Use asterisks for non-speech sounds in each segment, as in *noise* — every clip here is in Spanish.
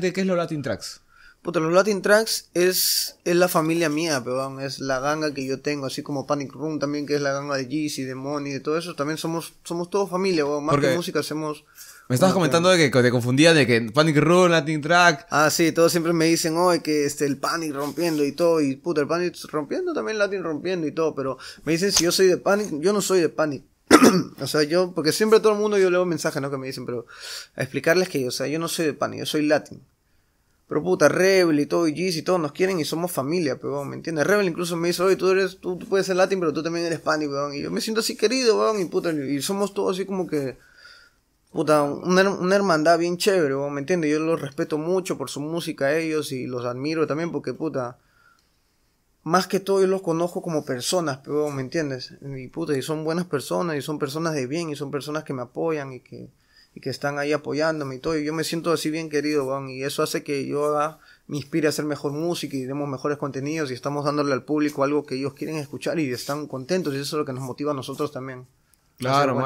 ¿De qué es los Latin Tracks? Puta, los Latin Tracks es, la familia mía, pero es la ganga que yo tengo, así como Panic Room también, que es la ganga de Jeezy, de Money, de todo eso. También somos, somos familia, weón. Más que música hacemos. Me estabas comentando de que te confundía, de que Panic Room, Latin Track. Ah, sí, todos siempre me dicen, oh, que este, el Panic rompiendo y todo, y puta, el Panic rompiendo también, Latin rompiendo y todo, pero me dicen si yo soy de Panic, yo no soy de Panic. *clears throat* o sea, yo, porque siempre a todo el mundo yo leo mensajes, ¿no? Que me dicen, pero a explicarles que, o sea, yo no soy de Pani, yo soy latín, Pero puta, Rebel y todo, y Giz y todos nos quieren y somos familia, pero ¿me entiendes? Rebel incluso me dice, oye, tú eres, tú, puedes ser latin, pero tú también eres pan, Y yo me siento así querido, weón, y puta, y somos todos así como que, puta, una, hermandad bien chévere, ¿me entiendes? Yo los respeto mucho por su música a ellos y los admiro también porque, puta, más que todo yo los conozco como personas, pero ¿me entiendes? Y, y son buenas personas, y son personas de bien, y son personas que me apoyan y que, que están ahí apoyándome y todo. Y yo me siento así bien querido, y eso hace que yo ah, me inspire a hacer mejor música y demos mejores contenidos y estamos dándole al público algo que ellos quieren escuchar y están contentos y eso es lo que nos motiva a nosotros también. Claro,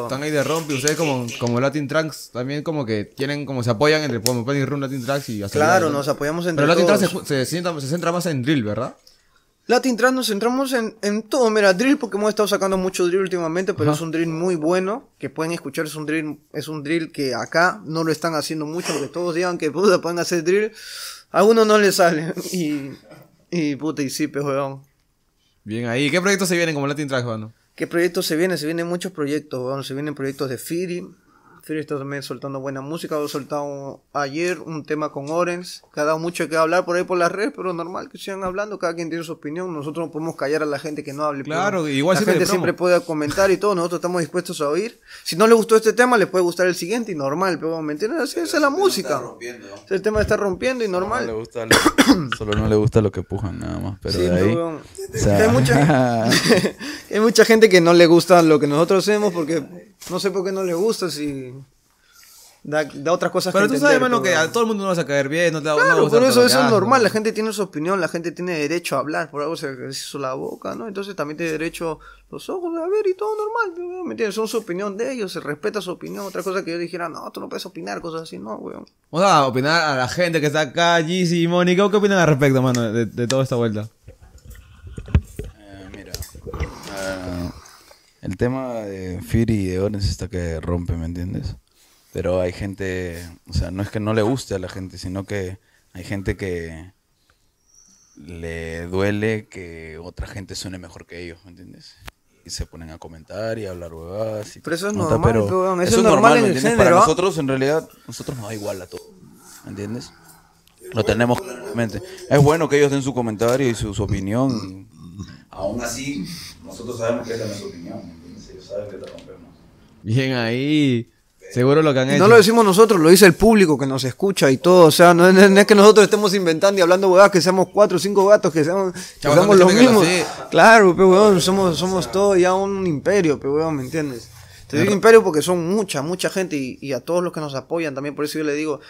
están, ahí de rompe. Ustedes como, como Latin Tracks también como que tienen, como se apoyan entre podemos y Run Latin Tracks y Claro, nos apoyamos entre Pero Latin Tracks se, se, centra más en drill, ¿verdad? Latin Trans nos centramos en, en, todo. Mira, drill, porque hemos estado sacando mucho drill últimamente, pero es un drill muy bueno. Que pueden escuchar, es un drill, es un drill que acá no lo están haciendo mucho, porque todos digan que puta, pueden hacer drill. A uno no le sale. *laughs* Y, y puta, y sí, pues, weón. Bien ahí. ¿Qué proyectos se vienen como Latin Trans, weón? ¿Qué proyectos se vienen? Se vienen muchos proyectos, weón. Se vienen proyectos de Firi, estos está también soltando buena música. He soltado ayer un tema con Orens. Que ha dado mucho que hablar por ahí por las redes, pero normal que sigan hablando. Cada quien tiene su opinión. Nosotros no podemos callar a la gente que no hable. Claro, igual La gente siempre puede comentar y todo. Nosotros estamos dispuestos a oír. Si no le gustó este tema, le puede gustar el siguiente y normal. Pero ¿me entiendes? Así es la música. El tema está rompiendo y normal. *coughs* solo no le gusta lo que pujan, nada más. Pero de ahí, hay, mucha, *laughs* hay mucha gente que no le gusta lo que nosotros hacemos porque no sé por qué no le gusta si. Da, da otras cosas Pero tú sabes, mano, que a todo el mundo no vas a caer bien, no te claro, no eso, eso es normal, la gente tiene su opinión, la gente tiene derecho a hablar, por algo se hizo la boca, ¿no? Entonces también tiene derecho los ojos a ver y todo normal, ¿me entiendes? Son su opinión de ellos, se respeta su opinión, otra cosa que yo dijera, no, tú no puedes opinar, cosas así, no, weón. Vamos a opinar a la gente que está acá, Gizzy y Mónica, ¿qué opinan al respecto, mano, de toda esta vuelta? El tema de Firi y de está que rompe, ¿me entiendes? Pero hay gente, o sea, no es que no le guste a la gente, sino que hay gente que le duele que otra gente suene mejor que ellos, ¿me entiendes? Y se ponen a comentar y a hablar huevadas. Y pero eso es normal, eso, es normal, Para nosotros, en realidad, nosotros nos da igual a todo, ¿me entiendes? Lo tenemos claramente. Es bueno que ellos den su comentario y su opinión aún así, nosotros sabemos que esta es nuestra opinión, ¿entiendes? Ellos saben que te rompemos. Bien ahí. Seguro lo que han hecho. No lo decimos nosotros, lo dice el público que nos escucha y todo. O sea, no, es que nosotros estemos inventando y hablando huevadas que seamos cuatro o cinco gatos, que seamos, los mismos. claro, pero weón, somos, somos ya un imperio, pero weón, ¿me entiendes? Te digo imperio porque son mucha, mucha gente y, y, a todos los que nos apoyan también. Por eso yo le digo,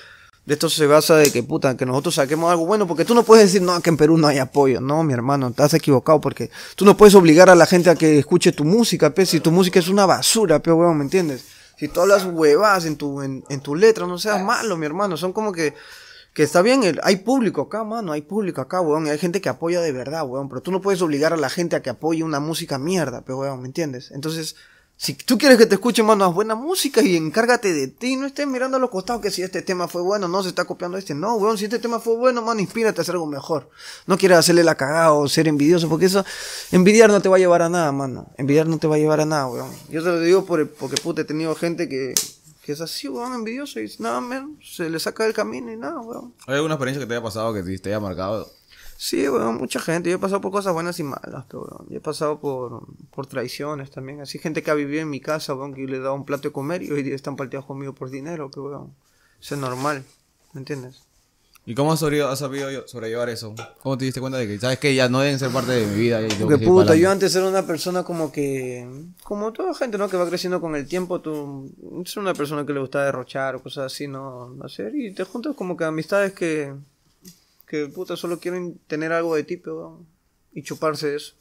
de esto se basa de que, puta, que nosotros saquemos algo bueno, porque tú no puedes decir, no, que en Perú no hay apoyo. No, mi hermano, estás equivocado, porque tú no puedes obligar a la gente a que escuche tu música, pe, si tu música es una basura, pe, weón, ¿me entiendes? Si todas las huevas en tu, en, tu letra, no seas malo, mi hermano, son como que que está bien, hay público acá, mano, hay público acá, weón, hay gente que apoya de verdad, weón, pero tú no puedes obligar a la gente a que apoye una música mierda, pero weón, ¿me entiendes? Entonces, si tú quieres que te escuchen, mano, haz buena música y encárgate de ti. No estés mirando a los costados que si este tema fue bueno, no se está copiando este. No, weón, si este tema fue bueno, mano, inspírate a hacer algo mejor. No quieras hacerle la cagada o ser envidioso, porque eso, envidiar no te va a llevar a nada, mano. Envidiar no te va a llevar a nada, weón. Yo te lo digo por, porque, puta, he tenido gente que, que es así, weón, envidioso y nada, man, se le saca del camino y nada, weón. ¿Hay alguna experiencia que te haya pasado que te haya marcado Sí, mucha gente. Yo he pasado por cosas buenas y malas, pero, Yo he pasado por, por traiciones también. Así, gente que ha vivido en mi casa, weón, que le he dado un plato de comer y hoy día están partidos conmigo por dinero, pero, Eso es normal, ¿me entiendes? ¿Y cómo has sabido, has sabido, sobrellevar eso? ¿Cómo te diste cuenta de que, sabes que ya no deben ser parte de mi vida? Porque puta, yo antes era una persona como que, como toda gente, ¿no? Que va creciendo con el tiempo, tú eres una persona que le gusta derrochar o cosas así, ¿no? Hacer, y te juntas como que amistades que que puta solo quieren tener algo de tipo y chuparse eso.